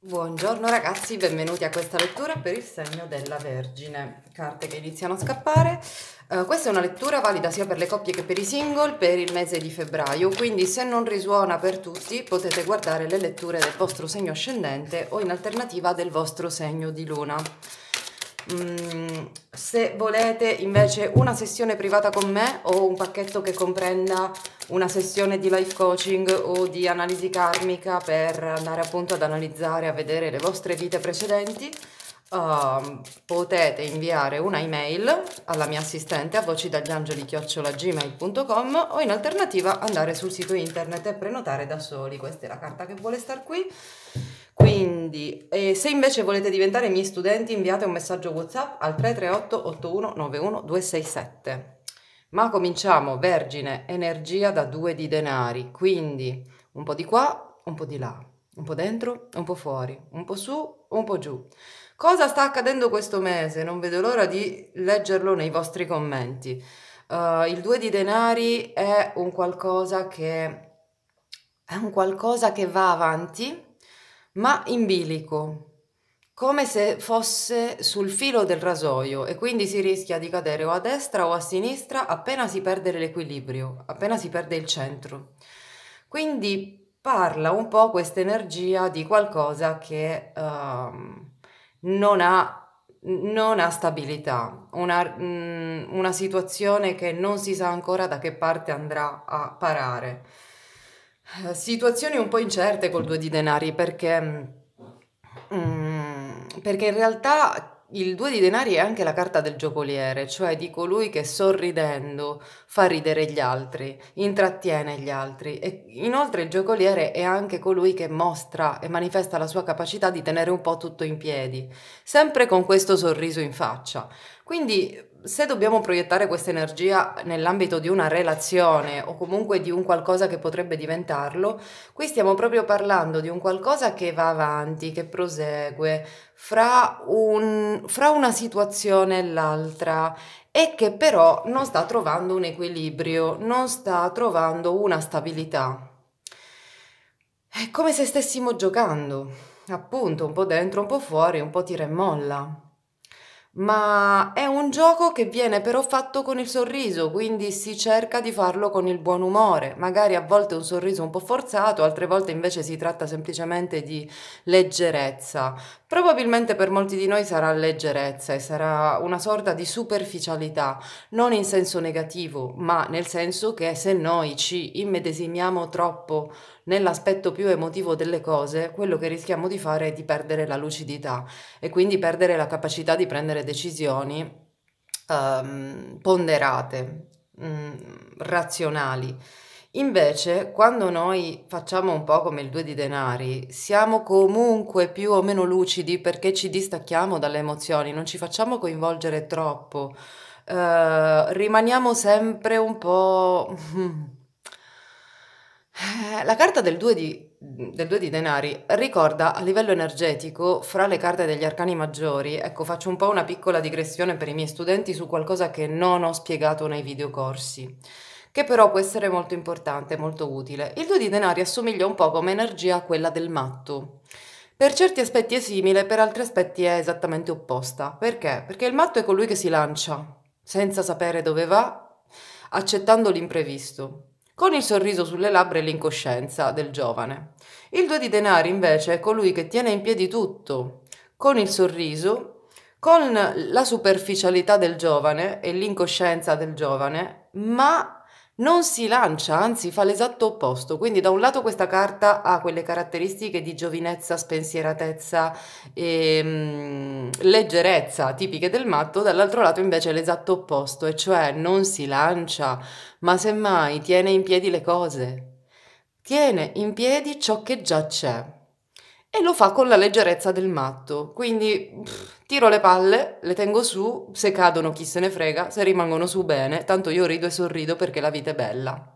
Buongiorno ragazzi, benvenuti a questa lettura per il segno della Vergine. Carte che iniziano a scappare. Uh, questa è una lettura valida sia per le coppie che per i single per il mese di febbraio, quindi se non risuona per tutti potete guardare le letture del vostro segno ascendente o in alternativa del vostro segno di luna. Mm, se volete invece una sessione privata con me o un pacchetto che comprenda una sessione di life coaching o di analisi karmica per andare appunto ad analizzare, a vedere le vostre vite precedenti, uh, potete inviare una email alla mia assistente a voci dagli o in alternativa andare sul sito internet e prenotare da soli. Questa è la carta che vuole star qui. Quindi, eh, se invece volete diventare miei studenti, inviate un messaggio WhatsApp al 338 8191 267. Ma cominciamo, Vergine, energia da due di denari, quindi un po' di qua, un po' di là, un po' dentro, un po' fuori, un po' su, un po' giù. Cosa sta accadendo questo mese? Non vedo l'ora di leggerlo nei vostri commenti. Uh, il due di denari è un qualcosa che è un qualcosa che va avanti ma in bilico, come se fosse sul filo del rasoio e quindi si rischia di cadere o a destra o a sinistra appena si perde l'equilibrio, appena si perde il centro. Quindi parla un po' questa energia di qualcosa che um, non, ha, non, ha, stabilità, una, mh, mm, una situazione che non si sa ancora da che parte andrà a parare. Eh, situazioni un po' incerte col due di denari perché, mm, perché in realtà il due di denari è anche la carta del giocoliere, cioè di colui che sorridendo fa ridere gli altri, intrattiene gli altri e inoltre il giocoliere è anche colui che mostra e manifesta la sua capacità di tenere un po' tutto in piedi, sempre con questo sorriso in faccia. Quindi se dobbiamo proiettare questa energia nell'ambito di una relazione o comunque di un qualcosa che potrebbe diventarlo, qui stiamo proprio parlando di un qualcosa che va avanti, che prosegue fra, un, fra una situazione e l'altra e che però non sta trovando un equilibrio, non sta trovando una stabilità. È come se stessimo giocando, appunto, un po' dentro, un po' fuori, un po' tira e molla ma è un gioco che viene però fatto con il sorriso, quindi si cerca di farlo con il buon umore, magari a volte un sorriso un po' forzato, altre volte invece si tratta semplicemente di leggerezza. Probabilmente per molti di noi sarà leggerezza e sarà una sorta di superficialità, non in senso negativo, ma nel senso che se noi ci immedesimiamo troppo nell'aspetto più emotivo delle cose, quello che rischiamo di fare è di perdere la lucidità e quindi perdere la capacità di prendere decisioni um, ponderate, um, razionali. Invece, quando noi facciamo un po' come il due di denari, siamo comunque più o meno lucidi perché ci distacchiamo dalle emozioni, non ci facciamo coinvolgere troppo, uh, rimaniamo sempre un po'... Eh, la carta del 2 di, del 2 di denari ricorda a livello energetico, fra le carte degli arcani maggiori, ecco faccio un po' una piccola digressione per i miei studenti su qualcosa che non ho spiegato nei videocorsi, che però può essere molto importante, molto utile. Il 2 di denari assomiglia un po' come energia a quella del matto. Per certi aspetti è simile, per altri aspetti è esattamente opposta. Perché? Perché il matto è colui che si lancia, senza sapere dove va, accettando l'imprevisto con il sorriso sulle labbra e l'incoscienza del giovane. Il due di denari invece è colui che tiene in piedi tutto, con il sorriso, con la superficialità del giovane e l'incoscienza del giovane, ma non si lancia, anzi fa l'esatto opposto. Quindi da un lato questa carta ha quelle caratteristiche di giovinezza, spensieratezza e ehm, mh, leggerezza tipiche del matto, dall'altro lato invece è l'esatto opposto, e cioè non si lancia, ma semmai tiene in piedi le cose. Tiene in piedi ciò che già c'è e lo fa con la leggerezza del matto. Quindi pff, tiro le palle, le tengo su, se cadono chi se ne frega, se rimangono su bene, tanto io rido e sorrido perché la vita è bella.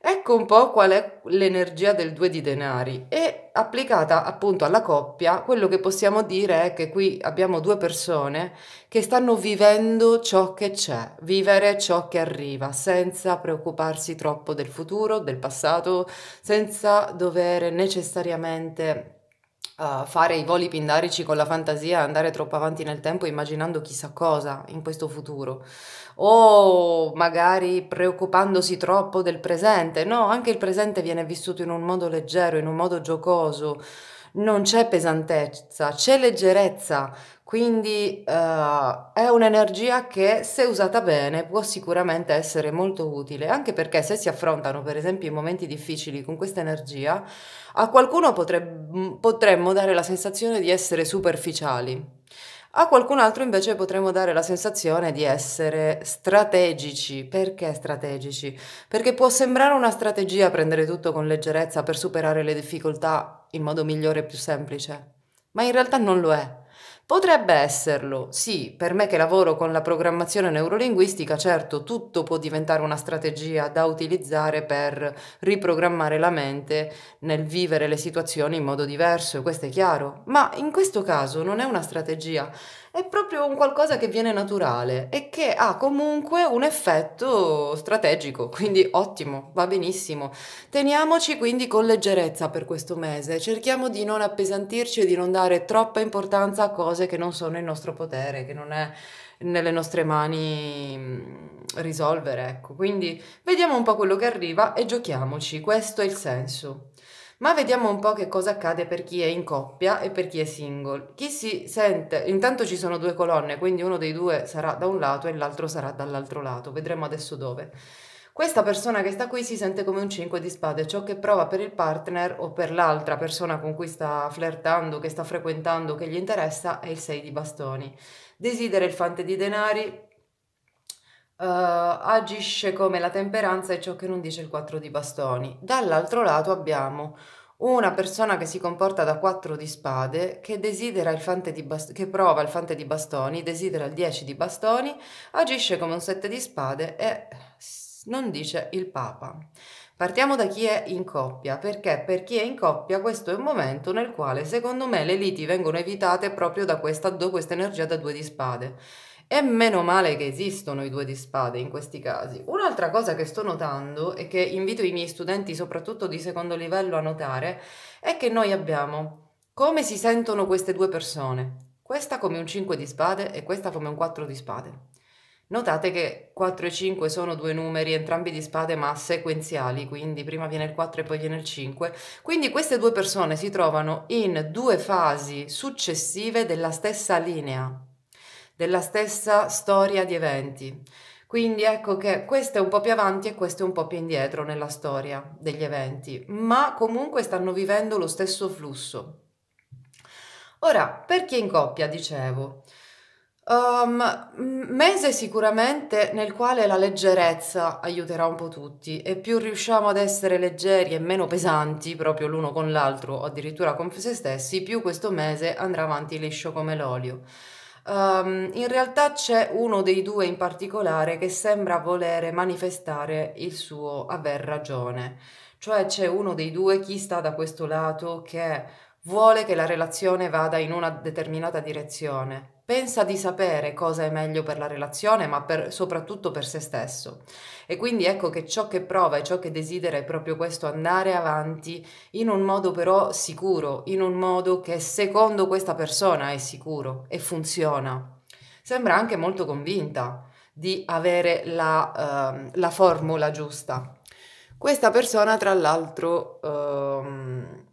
Ecco un po' qual è l'energia del due di denari e applicata appunto alla coppia, quello che possiamo dire è che qui abbiamo due persone che stanno vivendo ciò che c'è, vivere ciò che arriva, senza preoccuparsi troppo del futuro, del passato, senza dover necessariamente uh, fare i voli pindarici con la fantasia, andare troppo avanti nel tempo immaginando chissà cosa in questo futuro, o magari preoccupandosi troppo del presente. No, anche il presente viene vissuto in un modo leggero, in un modo giocoso non c'è pesantezza, c'è leggerezza. Quindi uh, è un'energia che, se usata bene, può sicuramente essere molto utile, anche perché se si affrontano, per esempio, i momenti difficili con questa energia, a qualcuno potreb- potremmo dare la sensazione di essere superficiali, a qualcun altro invece potremmo dare la sensazione di essere strategici. Perché strategici? Perché può sembrare una strategia prendere tutto con leggerezza per superare le difficoltà in modo migliore e più semplice, ma in realtà non lo è. Potrebbe esserlo, sì, per me che lavoro con la programmazione neurolinguistica, certo tutto può diventare una strategia da utilizzare per riprogrammare la mente nel vivere le situazioni in modo diverso, questo è chiaro, ma in questo caso non è una strategia, è proprio un qualcosa che viene naturale e che ha comunque un effetto strategico, quindi ottimo, va benissimo. Teniamoci quindi con leggerezza per questo mese, cerchiamo di non appesantirci e di non dare troppa importanza a cose che non sono in nostro potere, che non è nelle nostre mani mm, risolvere, ecco. Quindi vediamo un po' quello che arriva e giochiamoci, questo è il senso. Ma vediamo un po' che cosa accade per chi è in coppia e per chi è single. Chi si sente, intanto ci sono due colonne, quindi uno dei due sarà da un lato e l'altro sarà dall'altro lato, vedremo adesso dove. Questa persona che sta qui si sente come un 5 di spade, ciò che prova per il partner o per l'altra persona con cui sta flirtando, che sta frequentando, che gli interessa, è il 6 di bastoni. Desidera il fante di denari, eh, agisce come la temperanza e ciò che non dice il 4 di bastoni. Dall'altro lato abbiamo una persona che si comporta da 4 di spade, che, desidera il fante di bast- che prova il fante di bastoni, desidera il 10 di bastoni, agisce come un 7 di spade e non dice il papa. Partiamo da chi è in coppia, perché per chi è in coppia questo è un momento nel quale secondo me le liti vengono evitate proprio da questa, da questa energia da due di spade. E meno male che esistono i due di spade in questi casi. Un'altra cosa che sto notando e che invito i miei studenti, soprattutto di secondo livello, a notare, è che noi abbiamo come si sentono queste due persone. Questa come un 5 di spade e questa come un 4 di spade. Notate che 4 e 5 sono due numeri, entrambi di spade ma sequenziali, quindi prima viene il 4 e poi viene il 5. Quindi queste due persone si trovano in due fasi successive della stessa linea della stessa storia di eventi. Quindi ecco che questo è un po' più avanti e questo è un po' più indietro nella storia degli eventi, ma comunque stanno vivendo lo stesso flusso. Ora, per chi è in coppia, dicevo, um, mese sicuramente nel quale la leggerezza aiuterà un po' tutti e più riusciamo ad essere leggeri e meno pesanti proprio l'uno con l'altro o addirittura con se stessi, più questo mese andrà avanti liscio come l'olio. Um, in realtà c'è uno dei due in particolare che sembra volere manifestare il suo aver ragione, cioè c'è uno dei due, chi sta da questo lato, che vuole che la relazione vada in una determinata direzione pensa di sapere cosa è meglio per la relazione, ma per, soprattutto per se stesso. E quindi ecco che ciò che prova e ciò che desidera è proprio questo andare avanti in un modo però sicuro, in un modo che secondo questa persona è sicuro e funziona. Sembra anche molto convinta di avere la, eh, la formula giusta. Questa persona, tra l'altro, ehm,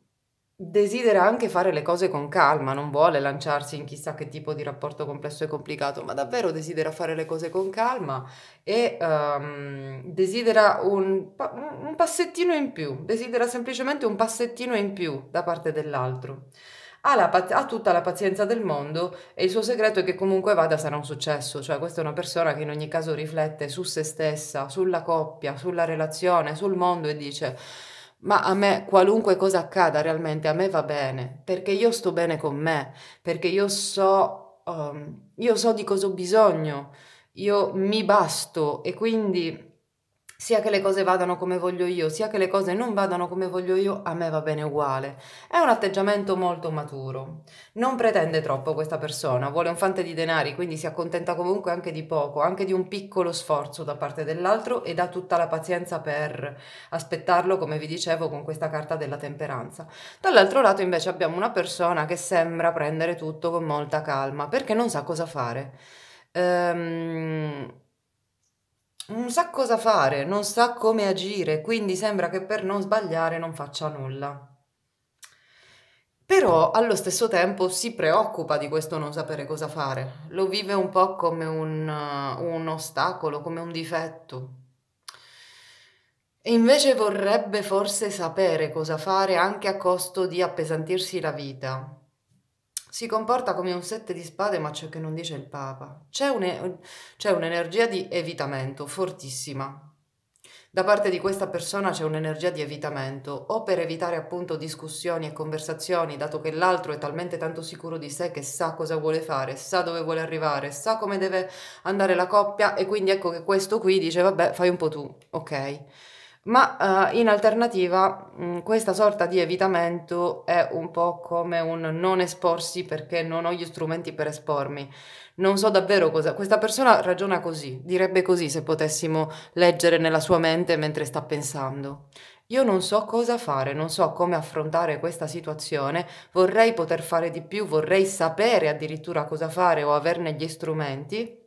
desidera anche fare le cose con calma, non vuole lanciarsi in chissà che tipo di rapporto complesso e complicato, ma davvero desidera fare le cose con calma e um, desidera un, un passettino in più, desidera semplicemente un passettino in più da parte dell'altro. Ha, paz- ha, tutta la pazienza del mondo e il suo segreto è che comunque vada sarà un successo, cioè questa è una persona che in ogni caso riflette su se stessa, sulla coppia, sulla relazione, sul mondo e dice ma a me qualunque cosa accada realmente, a me va bene, perché io sto bene con me, perché io so, um, io so di cosa ho bisogno, io mi basto e quindi sia che le cose vadano come voglio io, sia che le cose non vadano come voglio io, a me va bene uguale. È un atteggiamento molto maturo. Non pretende troppo questa persona, vuole un fante di denari, quindi si accontenta comunque anche di poco, anche di un piccolo sforzo da parte dell'altro e dà tutta la pazienza per aspettarlo, come vi dicevo, con questa carta della temperanza. Dall'altro lato invece abbiamo una persona che sembra prendere tutto con molta calma, perché non sa cosa fare. Ehm non sa cosa fare, non sa come agire, quindi sembra che per non sbagliare non faccia nulla. Però allo stesso tempo si preoccupa di questo non sapere cosa fare, lo vive un po' come un, uh, un ostacolo, come un difetto. E invece vorrebbe forse sapere cosa fare anche a costo di appesantirsi la vita, si comporta come un sette di spade, ma ciò che non dice il Papa. C'è, un, c'è un'energia di evitamento fortissima. Da parte di questa persona c'è un'energia di evitamento, o per evitare appunto discussioni e conversazioni, dato che l'altro è talmente tanto sicuro di sé che sa cosa vuole fare, sa dove vuole arrivare, sa come deve andare la coppia e quindi ecco che questo qui dice vabbè fai un po' tu, ok? ma eh, in alternativa mh, mm, questa sorta di evitamento è un po' come un non esporsi perché non ho gli strumenti per espormi. Non so davvero cosa... Questa persona ragiona così, direbbe così se potessimo leggere nella sua mente mentre sta pensando. Io non so cosa fare, non so come affrontare questa situazione, vorrei poter fare di più, vorrei sapere addirittura cosa fare o averne gli strumenti,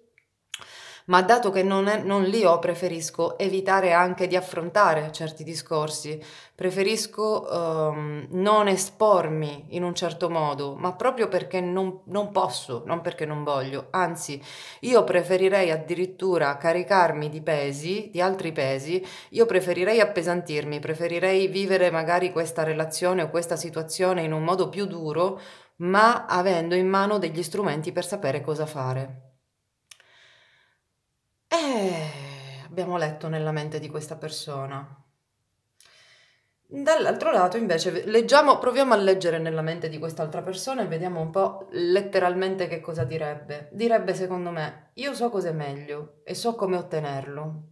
ma dato che non, è, non li ho preferisco evitare anche di affrontare certi discorsi, preferisco um, non espormi in un certo modo, ma proprio perché non, non posso, non perché non voglio, anzi io preferirei addirittura caricarmi di pesi, di altri pesi, io preferirei appesantirmi, preferirei vivere magari questa relazione o questa situazione in un modo più duro, ma avendo in mano degli strumenti per sapere cosa fare. Eh, abbiamo letto nella mente di questa persona. Dall'altro lato invece leggiamo, proviamo a leggere nella mente di quest'altra persona e vediamo un po' letteralmente che cosa direbbe. Direbbe secondo me, io so cos'è meglio e so come ottenerlo.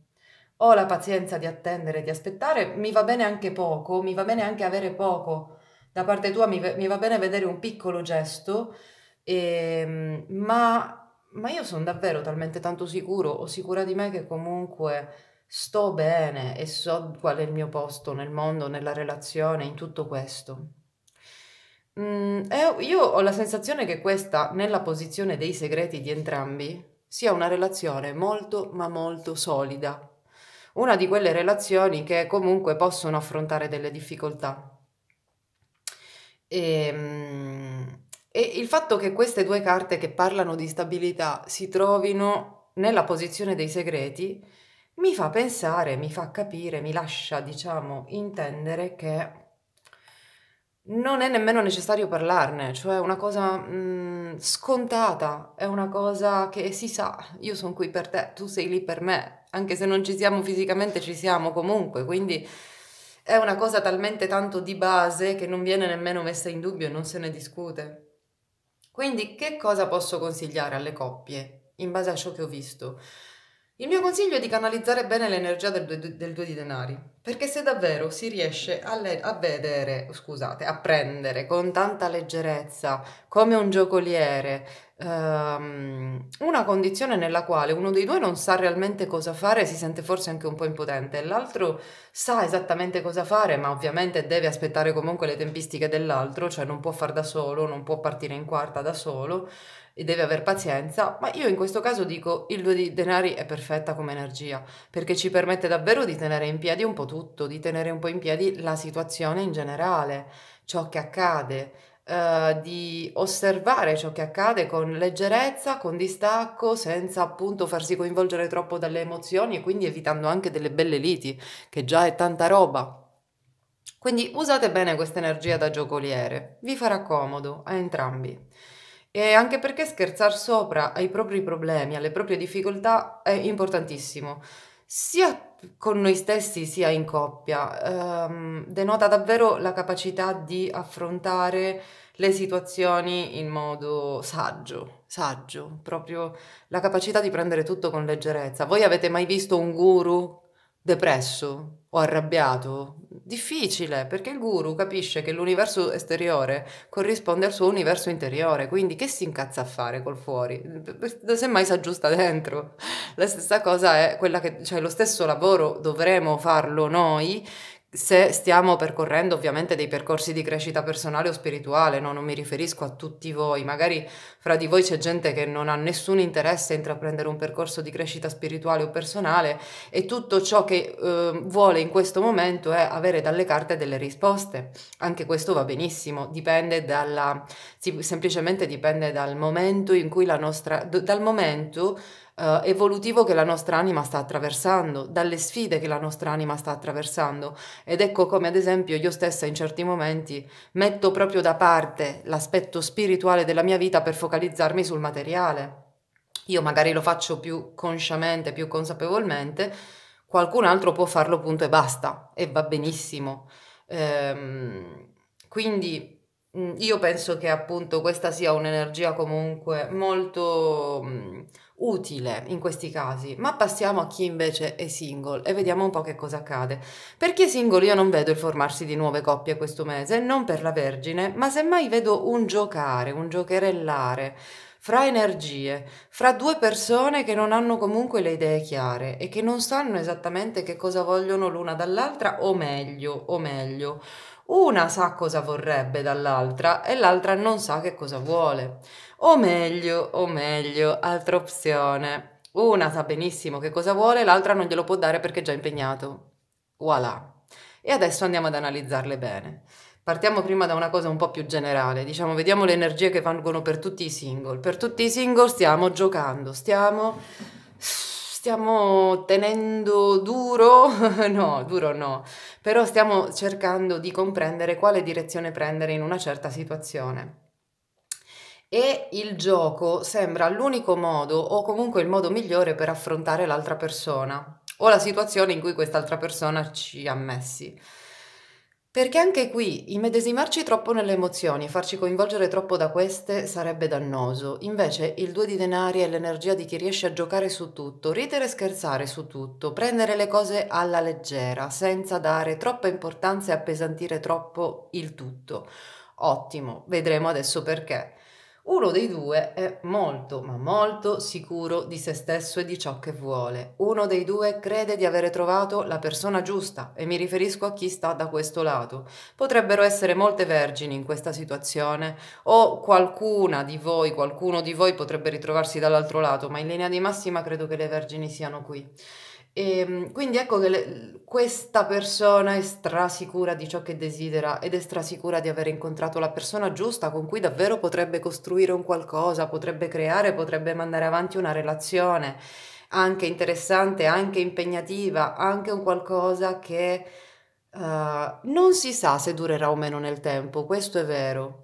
Ho la pazienza di attendere, di aspettare, mi va bene anche poco, mi va bene anche avere poco. Da parte tua mi, mi va bene vedere un piccolo gesto, e, ehm, ma ma io sono davvero talmente tanto sicuro o sicura di me che comunque sto bene e so qual è il mio posto nel mondo, nella relazione, in tutto questo. Mm, io ho la sensazione che questa, nella posizione dei segreti di entrambi, sia una relazione molto ma molto solida. Una di quelle relazioni che comunque possono affrontare delle difficoltà. E, mm, e il fatto che queste due carte che parlano di stabilità si trovino nella posizione dei segreti mi fa pensare, mi fa capire, mi lascia, diciamo, intendere che non è nemmeno necessario parlarne, cioè una cosa mh, mm, scontata, è una cosa che si sa, io sono qui per te, tu sei lì per me, anche se non ci siamo fisicamente ci siamo comunque, quindi è una cosa talmente tanto di base che non viene nemmeno messa in dubbio e non se ne discute. Quindi che cosa posso consigliare alle coppie in base a ciò che ho visto? Il mio consiglio è di canalizzare bene l'energia del, due, del due di denari, perché se davvero si riesce a, le- a, vedere, scusate, a prendere con tanta leggerezza, come un giocoliere, Ehm, una condizione nella quale uno dei due non sa realmente cosa fare, si sente forse anche un po' impotente, e l'altro sa esattamente cosa fare, ma ovviamente deve aspettare comunque le tempistiche dell'altro, cioè non può far da solo, non può partire in quarta da solo e deve aver pazienza, ma io in questo caso dico il 2 di denari è perfetta come energia, perché ci permette davvero di tenere in piedi un po' tutto, di tenere un po' in piedi la situazione in generale, ciò che accade, eh, di osservare ciò che accade con leggerezza, con distacco, senza appunto farsi coinvolgere troppo dalle emozioni e quindi evitando anche delle belle liti, che già è tanta roba. Quindi usate bene questa energia da giocoliere, vi farà comodo a entrambi. E anche perché scherzar sopra ai propri problemi, alle proprie difficoltà è importantissimo, sia con noi stessi sia in coppia, ehm, denota davvero la capacità di affrontare le situazioni in modo saggio, saggio, proprio la capacità di prendere tutto con leggerezza. Voi avete mai visto un guru depresso o arrabbiato? Difficile, perché il guru capisce che l'universo esteriore corrisponde al suo universo interiore, quindi che si incazza a fare col fuori? Semmai si aggiusta dentro. La stessa cosa è quella che, cioè lo stesso lavoro dovremo farlo noi se stiamo percorrendo ovviamente dei percorsi di crescita personale o spirituale, no? non mi riferisco a tutti voi, magari fra di voi c'è gente che non ha nessun interesse a intraprendere un percorso di crescita spirituale o personale e tutto ciò che eh, vuole in questo momento è avere dalle carte delle risposte. Anche questo va benissimo, dipende dalla, semplicemente dipende dal momento in cui la nostra, dal momento uh, evolutivo che la nostra anima sta attraversando, dalle sfide che la nostra anima sta attraversando. Ed ecco come ad esempio io stessa in certi momenti metto proprio da parte l'aspetto spirituale della mia vita per focalizzarmi sul materiale. Io magari lo faccio più consciamente, più consapevolmente, qualcun altro può farlo punto e basta e va benissimo. Ehm, quindi mm, io penso che appunto questa sia un'energia comunque molto mm, utile in questi casi, ma passiamo a chi invece è single e vediamo un po' che cosa accade. Per chi è single io non vedo il formarsi di nuove coppie questo mese, non per la Vergine, ma semmai vedo un giocare, un giocherellare fra energie, fra due persone che non hanno comunque le idee chiare e che non sanno esattamente che cosa vogliono l'una dall'altra, o meglio, o meglio, una sa cosa vorrebbe dall'altra e l'altra non sa che cosa vuole. O meglio, o meglio, altra opzione. Una sa benissimo che cosa vuole, l'altra non glielo può dare perché è già impegnato. Voilà. E adesso andiamo ad analizzarle bene. Partiamo prima da una cosa un po' più generale, diciamo, vediamo le energie che valgono per tutti i single. Per tutti i single stiamo giocando, stiamo, stiamo tenendo duro, no, duro no, però stiamo cercando di comprendere quale direzione prendere in una certa situazione e il gioco sembra l'unico modo o comunque il modo migliore per affrontare l'altra persona o la situazione in cui quest'altra persona ci ha messi. Perché anche qui immedesimarci troppo nelle emozioni e farci coinvolgere troppo da queste sarebbe dannoso. Invece il due di denari è l'energia di chi riesce a giocare su tutto, ridere e scherzare su tutto, prendere le cose alla leggera, senza dare troppa importanza e appesantire troppo il tutto. Ottimo, vedremo adesso perché. Uno dei due è molto, ma molto sicuro di se stesso e di ciò che vuole. Uno dei due crede di avere trovato la persona giusta e mi riferisco a chi sta da questo lato. Potrebbero essere molte vergini in questa situazione o qualcuna di voi, qualcuno di voi potrebbe ritrovarsi dall'altro lato, ma in linea di massima credo che le vergini siano qui. E, ehm, quindi ecco che le, questa persona è strasicura di ciò che desidera ed è strasicura di aver incontrato la persona giusta con cui davvero potrebbe costruire un qualcosa, potrebbe creare, potrebbe mandare avanti una relazione anche interessante, anche impegnativa, anche un qualcosa che uh, non si sa se durerà o meno nel tempo, questo è vero,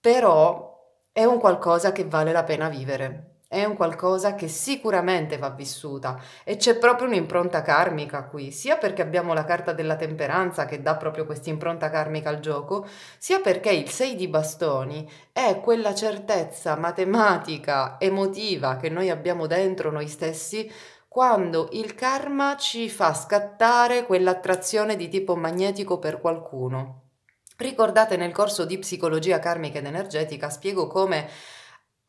però è un qualcosa che vale la pena vivere è un qualcosa che sicuramente va vissuta e c'è proprio un'impronta karmica qui, sia perché abbiamo la carta della temperanza che dà proprio questa impronta karmica al gioco, sia perché il 6 di bastoni è quella certezza matematica, emotiva che noi abbiamo dentro noi stessi quando il karma ci fa scattare quell'attrazione di tipo magnetico per qualcuno. Ricordate nel corso di psicologia karmica ed energetica spiego come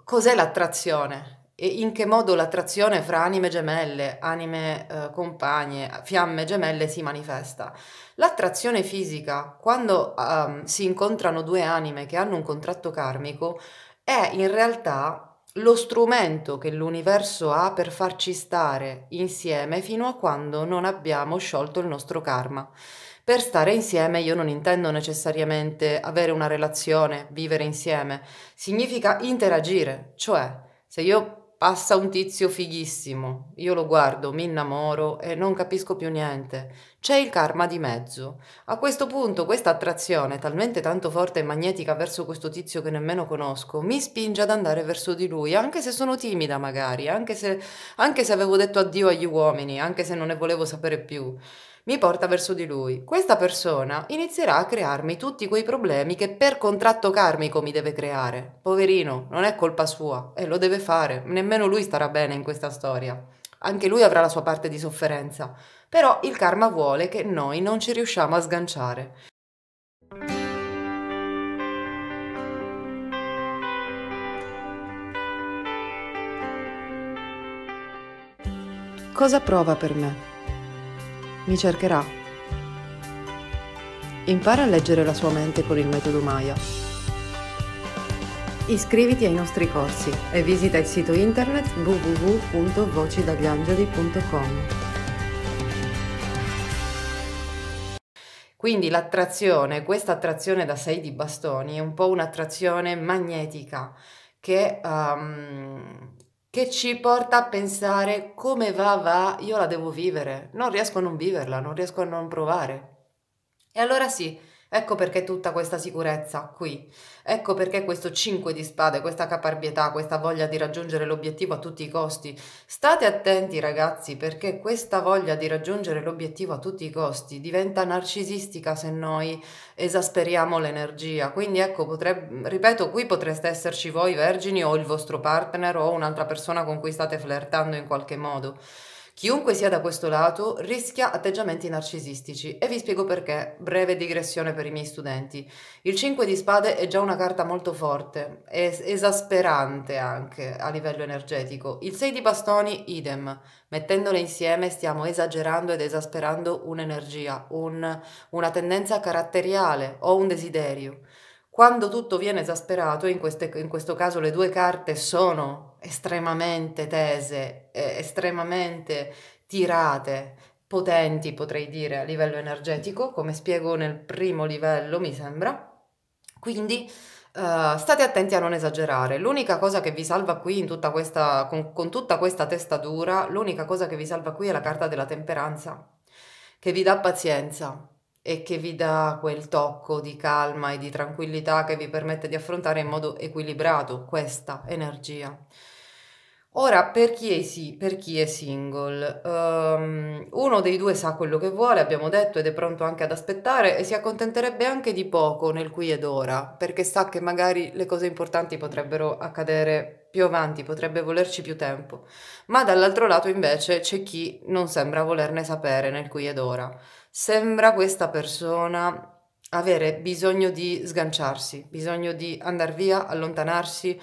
cos'è l'attrazione e in che modo l'attrazione fra anime gemelle, anime eh, compagne, fiamme gemelle si manifesta. L'attrazione fisica, quando um, si incontrano due anime che hanno un contratto karmico, è in realtà lo strumento che l'universo ha per farci stare insieme fino a quando non abbiamo sciolto il nostro karma. Per stare insieme io non intendo necessariamente avere una relazione, vivere insieme, significa interagire, cioè se io passa un tizio fighissimo, io lo guardo, mi innamoro e non capisco più niente. C'è il karma di mezzo. A questo punto questa attrazione, talmente tanto forte e magnetica verso questo tizio che nemmeno conosco, mi spinge ad andare verso di lui, anche se sono timida magari, anche se, anche se avevo detto addio agli uomini, anche se non ne volevo sapere più mi porta verso di lui. Questa persona inizierà a crearmi tutti quei problemi che per contratto karmico mi deve creare. Poverino, non è colpa sua e lo deve fare, nemmeno lui starà bene in questa storia anche lui avrà la sua parte di sofferenza, però il karma vuole che noi non ci riusciamo a sganciare. Cosa prova per me? Mi cercherà. Impara a leggere la sua mente con il metodo Maya Iscriviti ai nostri corsi e visita il sito internet www.vocidagliangeli.com. Quindi l'attrazione, questa attrazione da 6 di bastoni, è un po' un'attrazione magnetica che, um, che, ci porta a pensare come va, va, io la devo vivere, non riesco a non viverla, non riesco a non provare. E allora sì, Ecco perché tutta questa sicurezza qui. Ecco perché questo 5 di spade, questa caparbietà, questa voglia di raggiungere l'obiettivo a tutti i costi. State attenti ragazzi perché questa voglia di raggiungere l'obiettivo a tutti i costi diventa narcisistica se noi esasperiamo l'energia. Quindi ecco, potrebbe, ripeto, qui potreste esserci voi vergini o il vostro partner o un'altra persona con cui state flirtando in qualche modo. Chiunque sia da questo lato rischia atteggiamenti narcisistici e vi spiego perché, breve digressione per i miei studenti. Il 5 di spade è già una carta molto forte, è esasperante anche a livello energetico. Il 6 di bastoni idem, mettendole insieme stiamo esagerando ed esasperando un'energia, un, una tendenza caratteriale o un desiderio. Quando tutto viene esasperato, in, queste, in questo caso le due carte sono estremamente tese, estremamente tirate, potenti potrei dire a livello energetico, come spiego nel primo livello mi sembra. Quindi Uh, state attenti a non esagerare. L'unica cosa che vi salva qui in tutta questa, con, con, tutta questa testa dura, l'unica cosa che vi salva qui è la carta della temperanza, che vi dà pazienza e che vi dà quel tocco di calma e di tranquillità che vi permette di affrontare in modo equilibrato questa energia. Ora, per chi è, sì, per chi è single, um, uno dei due sa quello che vuole, abbiamo detto, ed è pronto anche ad aspettare e si accontenterebbe anche di poco nel qui ed ora, perché sa che magari le cose importanti potrebbero accadere più avanti, potrebbe volerci più tempo. Ma dall'altro lato invece c'è chi non sembra volerne sapere nel qui ed ora. Sembra questa persona avere bisogno di sganciarsi, bisogno di andare via, allontanarsi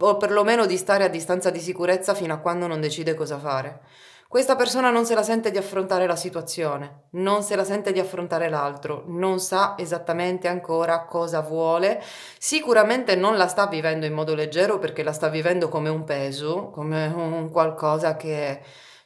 o perlomeno di stare a distanza di sicurezza fino a quando non decide cosa fare. Questa persona non se la sente di affrontare la situazione, non se la sente di affrontare l'altro, non sa esattamente ancora cosa vuole, sicuramente non la sta vivendo in modo leggero perché la sta vivendo come un peso, come un qualcosa che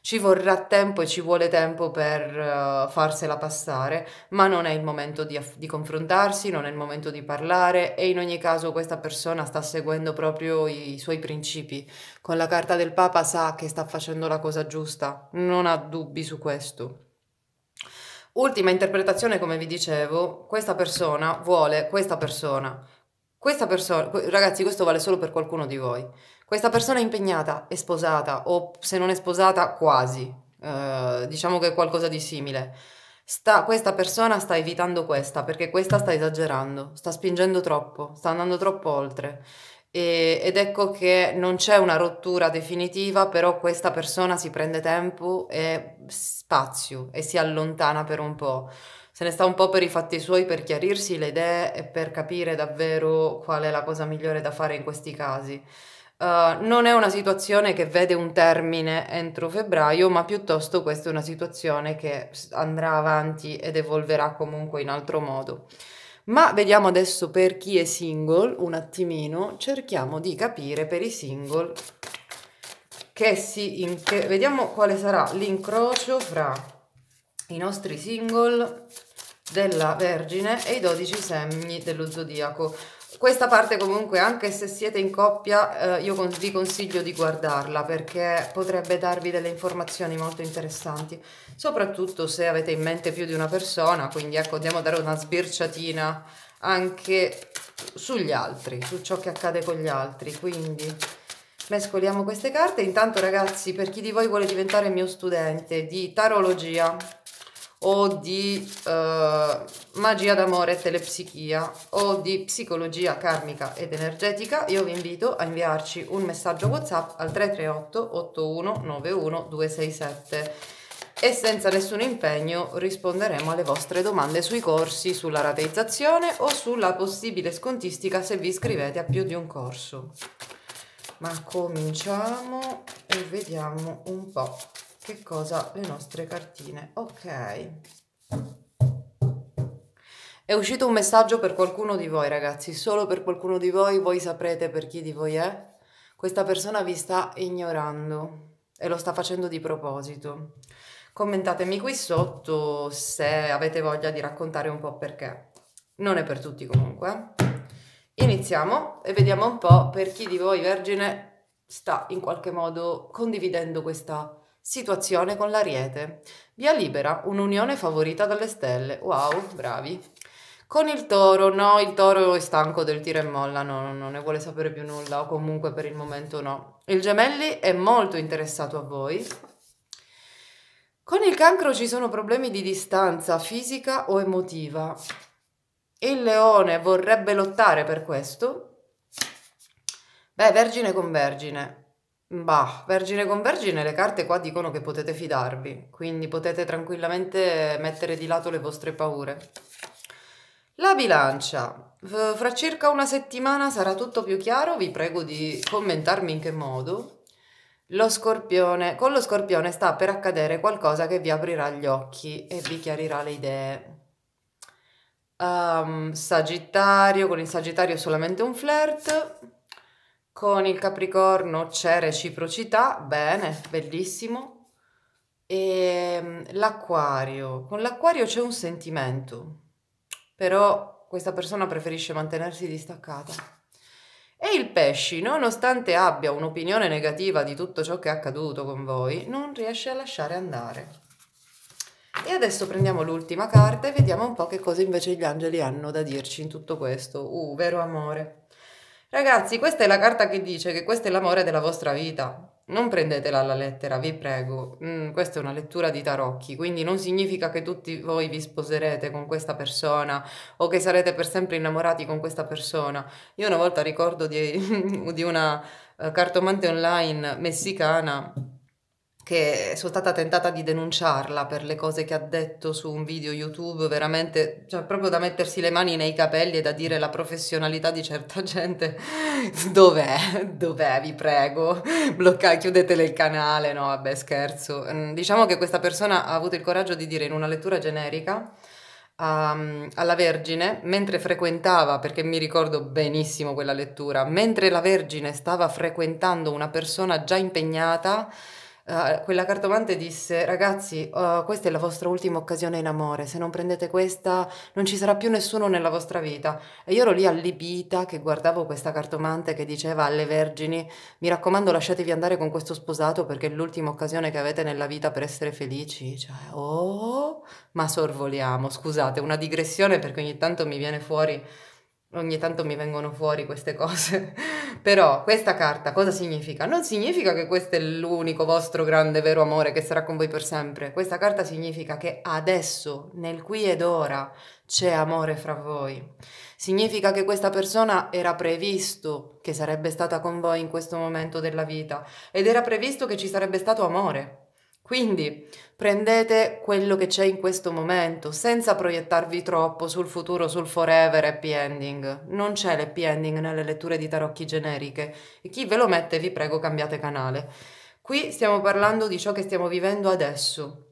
ci vorrà tempo e ci vuole tempo per uh, farsela passare, ma non è il momento di, di, confrontarsi, non è il momento di parlare e in ogni caso questa persona sta seguendo proprio i, i suoi principi. Con la carta del Papa sa che sta facendo la cosa giusta, non ha dubbi su questo. Ultima interpretazione, come vi dicevo, questa persona vuole questa persona. Questa persona, ragazzi, questo vale solo per qualcuno di voi questa persona è impegnata, è sposata o se non è sposata quasi, eh, diciamo che è qualcosa di simile. Sta, questa persona sta evitando questa perché questa sta esagerando, sta spingendo troppo, sta andando troppo oltre. E, ed ecco che non c'è una rottura definitiva, però questa persona si prende tempo e spazio e si allontana per un po'. Se ne sta un po' per i fatti suoi, per chiarirsi le idee e per capire davvero qual è la cosa migliore da fare in questi casi. Uh, non è una situazione che vede un termine entro febbraio, ma piuttosto questa è una situazione che andrà avanti ed evolverà comunque in altro modo. Ma vediamo adesso per chi è single un attimino, cerchiamo di capire per i single che si in che vediamo quale sarà l'incrocio fra i nostri single della Vergine e i 12 segni dello zodiaco. Questa parte comunque, anche se siete in coppia, eh, io con vi consiglio di guardarla perché potrebbe darvi delle informazioni molto interessanti, soprattutto se avete in mente più di una persona, quindi ecco, andiamo a dare una sbirciatina anche sugli altri, su ciò che accade con gli altri, quindi mescoliamo queste carte. Intanto ragazzi, per chi di voi vuole diventare mio studente di tarologia, o di eh, magia d'amore e telepsichia o di psicologia karmica ed energetica, io vi invito a inviarci un messaggio WhatsApp al 338 8191 267 e senza nessun impegno risponderemo alle vostre domande sui corsi, sulla rateizzazione o sulla possibile scontistica se vi iscrivete a più di un corso. Ma cominciamo e vediamo un po' che cosa le nostre cartine ok è uscito un messaggio per qualcuno di voi ragazzi solo per qualcuno di voi voi saprete per chi di voi è questa persona vi sta ignorando e lo sta facendo di proposito commentatemi qui sotto se avete voglia di raccontare un po' perché non è per tutti comunque iniziamo e vediamo un po' per chi di voi vergine sta in qualche modo condividendo questa Situazione con l'Ariete. Via libera, un'unione favorita dalle stelle. Wow, bravi. Con il toro, no, il toro è stanco del tiro e molla, no, non ne vuole sapere più nulla, o comunque per il momento no. Il gemelli è molto interessato a voi. Con il cancro ci sono problemi di distanza fisica o emotiva. Il leone vorrebbe lottare per questo. Beh, vergine con vergine, Bah, vergine con vergine, le carte qua dicono che potete fidarvi, quindi potete tranquillamente mettere di lato le vostre paure. La bilancia. Fra circa una settimana sarà tutto più chiaro, vi prego di commentarmi in che modo. Lo scorpione, con lo scorpione sta per accadere qualcosa che vi aprirà gli occhi e vi chiarirà le idee. Um, sagittario, con il Sagittario solamente un flirt. Con il Capricorno c'è reciprocità, bene, bellissimo. E ehm, l'Aquario, con l'Aquario c'è un sentimento, però questa persona preferisce mantenersi distaccata. E il Pesci, nonostante abbia un'opinione negativa di tutto ciò che è accaduto con voi, non riesce a lasciare andare. E adesso prendiamo l'ultima carta e vediamo un po' che cosa invece gli angeli hanno da dirci in tutto questo. Uh, vero amore. Ragazzi, questa è la carta che dice che questo è l'amore della vostra vita. Non prendetela alla lettera, vi prego. Mm, questa è una lettura di tarocchi, quindi non significa che tutti voi vi sposerete con questa persona o che sarete per sempre innamorati con questa persona. Io una volta ricordo di, di una eh, cartomante online messicana che sono stata tentata di denunciarla per le cose che ha detto su un video YouTube, veramente, cioè proprio da mettersi le mani nei capelli e da dire la professionalità di certa gente, dov'è? Dov'è? Vi prego, bloccate, chiudetele il canale, no vabbè scherzo. Mm, diciamo che questa persona ha avuto il coraggio di dire in una lettura generica a, um, alla Vergine, mentre frequentava, perché mi ricordo benissimo quella lettura, mentre la Vergine stava frequentando una persona già impegnata, Uh, quella cartomante disse ragazzi uh, questa è la vostra ultima occasione in amore se non prendete questa non ci sarà più nessuno nella vostra vita e io ero lì allibita che guardavo questa cartomante che diceva alle vergini mi raccomando lasciatevi andare con questo sposato perché è l'ultima occasione che avete nella vita per essere felici cioè oh ma sorvoliamo scusate una digressione perché ogni tanto mi viene fuori ogni tanto mi vengono fuori queste cose. Però questa carta cosa significa? Non significa che questo è l'unico vostro grande vero amore che sarà con voi per sempre. Questa carta significa che adesso, nel qui ed ora, c'è amore fra voi. Significa che questa persona era previsto che sarebbe stata con voi in questo momento della vita ed era previsto che ci sarebbe stato amore. Quindi prendete quello che c'è in questo momento senza proiettarvi troppo sul futuro, sul forever happy ending. Non c'è l'happy ending nelle letture di tarocchi generiche e chi ve lo mette vi prego cambiate canale. Qui stiamo parlando di ciò che stiamo vivendo adesso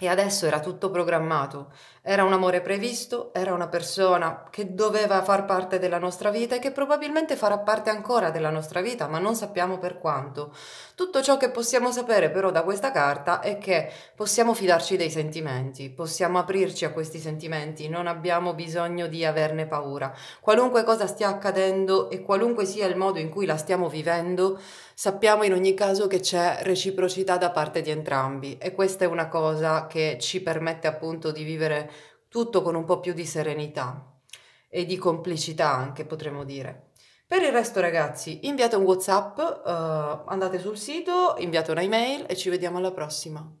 e adesso era tutto programmato. Era un amore previsto, era una persona che doveva far parte della nostra vita e che probabilmente farà parte ancora della nostra vita, ma non sappiamo per quanto. Tutto ciò che possiamo sapere però da questa carta è che possiamo fidarci dei sentimenti, possiamo aprirci a questi sentimenti, non abbiamo bisogno di averne paura. Qualunque cosa stia accadendo e qualunque sia il modo in cui la stiamo vivendo, sappiamo in ogni caso che c'è reciprocità da parte di entrambi e questa è una cosa che ci permette appunto di vivere tutto con un po' più di serenità e di complicità anche potremmo dire. Per il resto ragazzi inviate un Whatsapp, eh, andate sul sito, inviate una email e ci vediamo alla prossima.